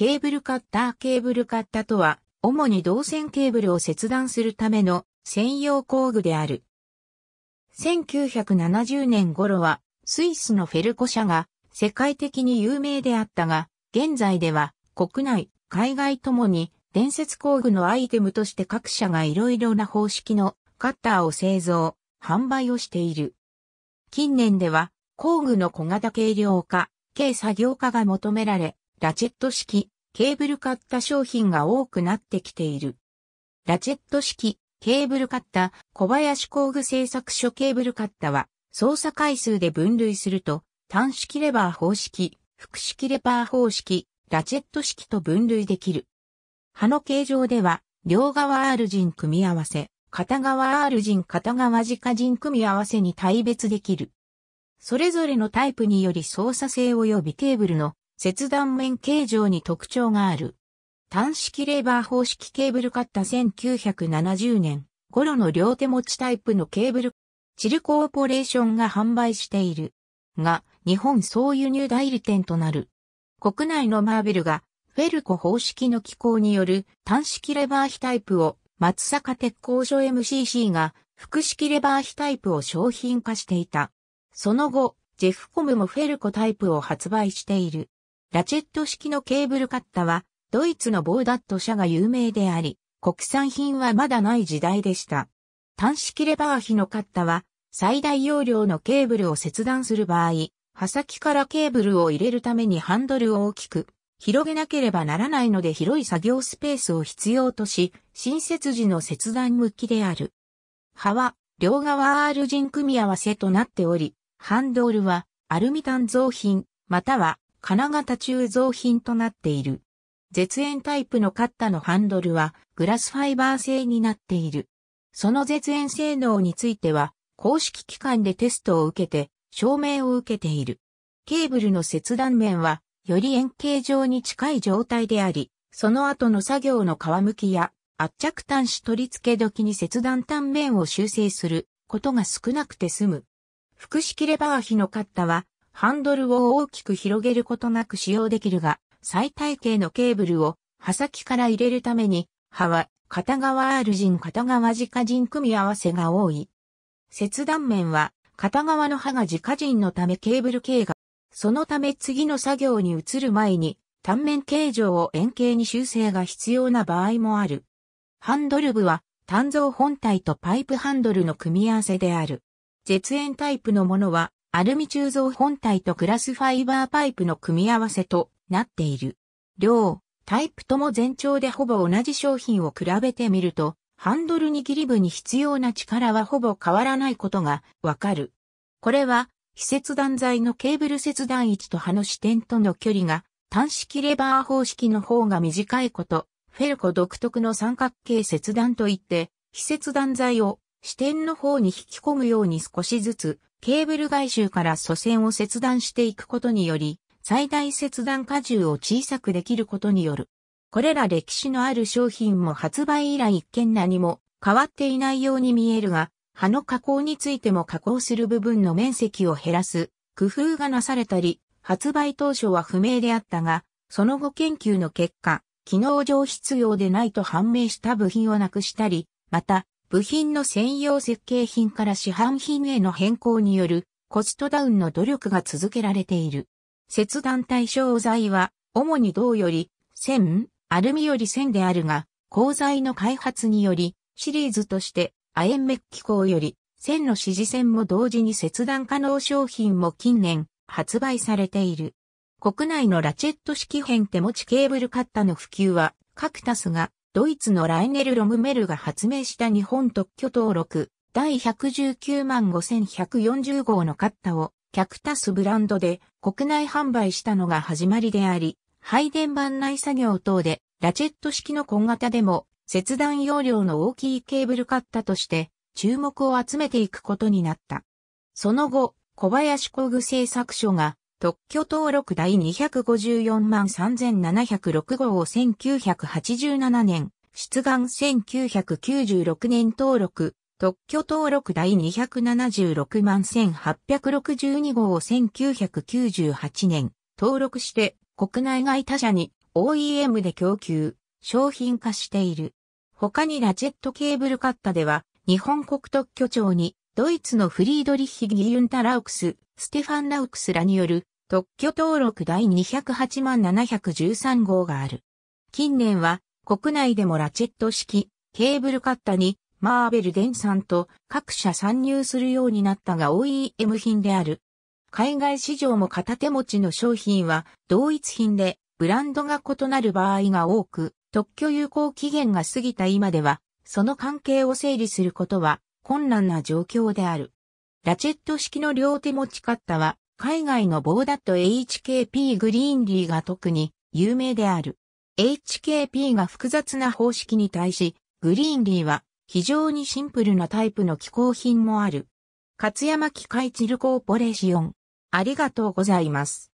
ケーブルカッターケーブルカッターとは、主に導線ケーブルを切断するための専用工具である。1970年頃は、スイスのフェルコ社が世界的に有名であったが、現在では国内、海外ともに伝説工具のアイテムとして各社がいろいろな方式のカッターを製造、販売をしている。近年では工具の小型軽量化、軽作業化が求められ、ラチェット式、ケーブルカッタ商品が多くなってきている。ラチェット式、ケーブルカッタ、小林工具製作所ケーブルカッタは、操作回数で分類すると、単式レバー方式、複式レバー方式、ラチェット式と分類できる。刃の形状では、両側 R 陣組み合わせ、片側 R 陣片側直陣組み合わせに対別できる。それぞれのタイプにより操作性及びケーブルの切断面形状に特徴がある。端式レーバー方式ケーブルカッター1970年頃の両手持ちタイプのケーブル、チルコーポレーションが販売している。が、日本総輸入代理店となる。国内のマーベルが、フェルコ方式の機構による端式レバー比タイプを、松坂鉄工所 MCC が、複式レバー比タイプを商品化していた。その後、ジェフコムもフェルコタイプを発売している。ラチェット式のケーブルカッタは、ドイツのボーダット社が有名であり、国産品はまだない時代でした。端式レバー比のカッタは、最大容量のケーブルを切断する場合、刃先からケーブルを入れるためにハンドルを大きく広げなければならないので広い作業スペースを必要とし、新設時の切断向きである。刃は両側 R 人組み合わせとなっており、ハンドルはアルミ炭造品、または金型鋳造品となっている。絶縁タイプのカッタのハンドルはグラスファイバー製になっている。その絶縁性能については公式機関でテストを受けて証明を受けている。ケーブルの切断面はより円形状に近い状態であり、その後の作業の皮むきや圧着端子取り付け時に切断端面を修正することが少なくて済む。複式レバー比のカッタはハンドルを大きく広げることなく使用できるが、最体型のケーブルを刃先から入れるために、刃は片側 R 陣片側直陣組み合わせが多い。切断面は片側の刃が直陣のためケーブル径が、そのため次の作業に移る前に単面形状を円形に修正が必要な場合もある。ハンドル部は単造本体とパイプハンドルの組み合わせである。絶縁タイプのものはアルミ鋳造本体とグラスファイバーパイプの組み合わせとなっている。両、タイプとも全長でほぼ同じ商品を比べてみると、ハンドル握り部に必要な力はほぼ変わらないことがわかる。これは、非切断材のケーブル切断位置と刃の支点との距離が、端式レバー方式の方が短いこと、フェルコ独特の三角形切断といって、非切断材を支点の方に引き込むように少しずつケーブル外周から祖先を切断していくことにより、最大切断荷重を小さくできることによる。これら歴史のある商品も発売以来一見何も変わっていないように見えるが、刃の加工についても加工する部分の面積を減らす工夫がなされたり、発売当初は不明であったが、その後研究の結果、機能上必要でないと判明した部品をなくしたり、また、部品の専用設計品から市販品への変更によるコストダウンの努力が続けられている。切断対象材は、主に銅より線、アルミより線であるが、鋼材の開発により、シリーズとして、亜鉛メッキ鋼より、線の支持線も同時に切断可能商品も近年、発売されている。国内のラチェット式編手持ちケーブルカッタの普及は、カクタスがドイツのライネル・ロムメルが発明した日本特許登録第119万5140号のカッタを客足すブランドで国内販売したのが始まりであり、配電盤内作業等でラチェット式の小型でも切断容量の大きいケーブルカッタとして注目を集めていくことになった。その後、小林工具製作所が特許登録第254万3706号を1987年、出願1996年登録、特許登録第276万1862号を1998年、登録して国内外他社に OEM で供給、商品化している。他にラチェットケーブルカッタでは、日本国特許庁に、ドイツのフリードリッヒ・ギユンタ・ラウクス、ステファン・ラウクスらによる特許登録第208万713号がある。近年は国内でもラチェット式ケーブルカッタにマーベル電産と各社参入するようになったが OEM 品である。海外市場も片手持ちの商品は同一品でブランドが異なる場合が多く、特許有効期限が過ぎた今では、その関係を整理することは困難な状況である。ラチェット式の両手持ちカッタは海外の棒だと HKP グリーンリーが特に有名である。HKP が複雑な方式に対し、グリーンリーは非常にシンプルなタイプの気候品もある。勝山機械チルコーポレーション。ありがとうございます。